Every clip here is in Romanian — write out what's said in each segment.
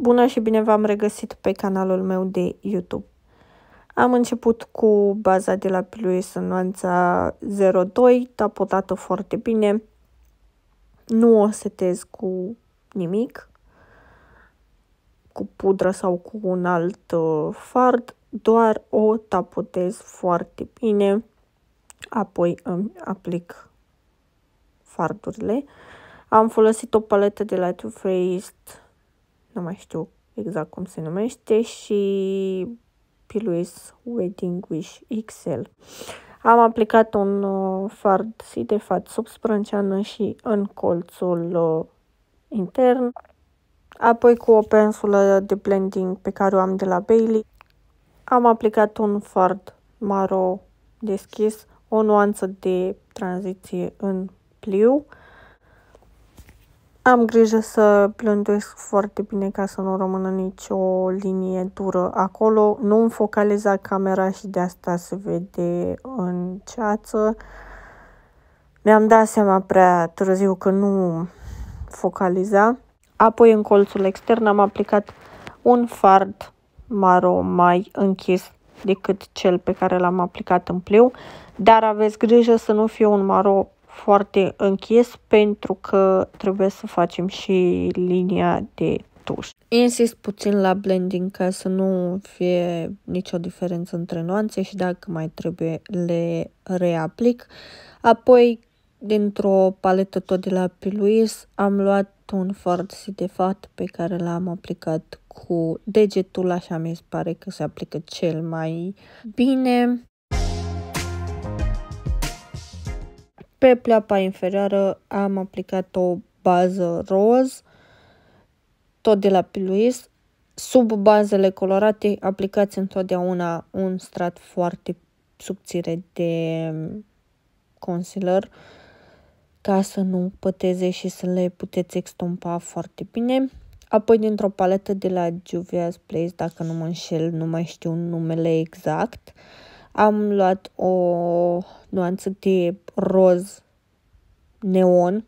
Bună și bine v-am regăsit pe canalul meu de YouTube. Am început cu baza de la Piluis în nuanța 02, tapotată foarte bine. Nu o setez cu nimic, cu pudră sau cu un alt uh, fard, doar o tapotez foarte bine, apoi îmi aplic fardurile. Am folosit o paletă de la Too Faced nu mai știu exact cum se numește, și Piluis Wedding Wish XL. Am aplicat un uh, fard de față sub sprânceană și în colțul uh, intern. Apoi cu o pensulă de blending pe care o am de la Bailey, am aplicat un fard maro deschis, o nuanță de tranziție în pliu, am grijă să plânduiesc foarte bine ca să nu rămână nicio linie dură acolo. Nu îmi focaliza camera și de asta se vede în ceață. Mi-am dat seama prea târziu că nu focaliza. Apoi în colțul extern am aplicat un fard maro mai închis decât cel pe care l-am aplicat în pliu, dar aveți grijă să nu fie un maro foarte închis pentru că trebuie să facem și linia de tuș. Insist puțin la blending ca să nu fie nicio diferență între nuanțe și dacă mai trebuie le reaplic. Apoi dintr-o paletă tot de la P. Louis, am luat un foarte de pe care l-am aplicat cu degetul, așa mi se pare că se aplică cel mai bine. Pe pleapa inferioară am aplicat o bază roz, tot de la Piluis. Sub bazele colorate aplicați întotdeauna un strat foarte subțire de concealer ca să nu păteze și să le puteți extompa foarte bine. Apoi dintr-o paletă de la Juvia's Place, dacă nu mă înșel, nu mai știu numele exact. Uh, am luat o nuanță de roz neon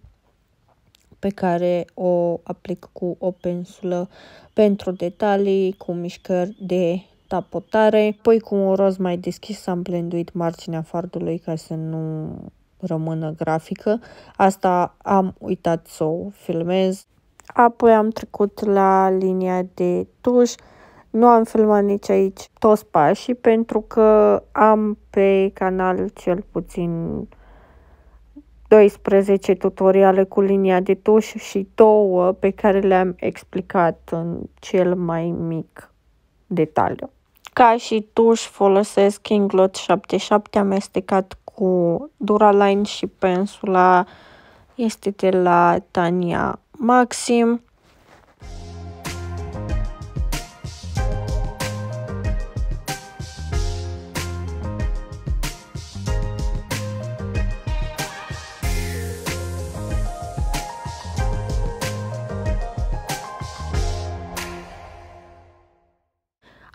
pe care o aplic cu o pensulă pentru detalii, cu mișcări de tapotare. Apoi cu un roz mai deschis am blenduit marginea fardului ca să nu rămână grafică. Asta am uitat să o filmez. Apoi am trecut la linia de tuș nu am filmat nici aici toți pașii pentru că am pe canal cel puțin 12 tutoriale cu linia de tuș și două pe care le-am explicat în cel mai mic detaliu. Ca și tuș folosesc inglot 77 amestecat cu Duraline și pensula este de la Tania Maxim.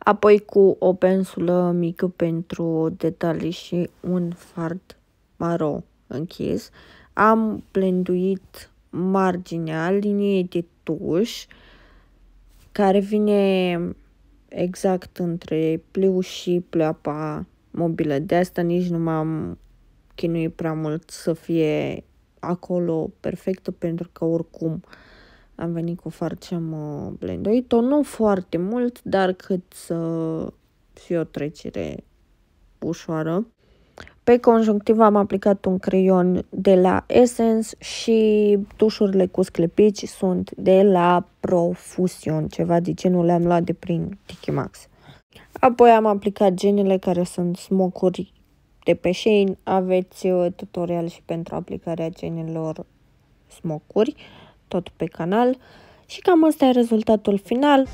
apoi cu o pensulă mică pentru detalii și un fard maro închis. Am blenduit marginea liniei de tuș care vine exact între pliu și pleoapa mobilă. De asta nici nu m-am chinuit prea mult să fie acolo perfectă pentru că oricum uh, am venit cu farcemă uh, blenduită, nu foarte mult, dar cât să fie o trecere ușoară. Pe conjunctiv am aplicat un creion de la Essence și tușurile cu sclepici sunt de la Profusion, ceva de genul le-am luat de prin Tiki Max. Apoi am aplicat genele care sunt smocuri de pe Shein. Aveți uh, tutorial și pentru aplicarea genelor smocuri tot pe canal. Și cam asta e rezultatul final.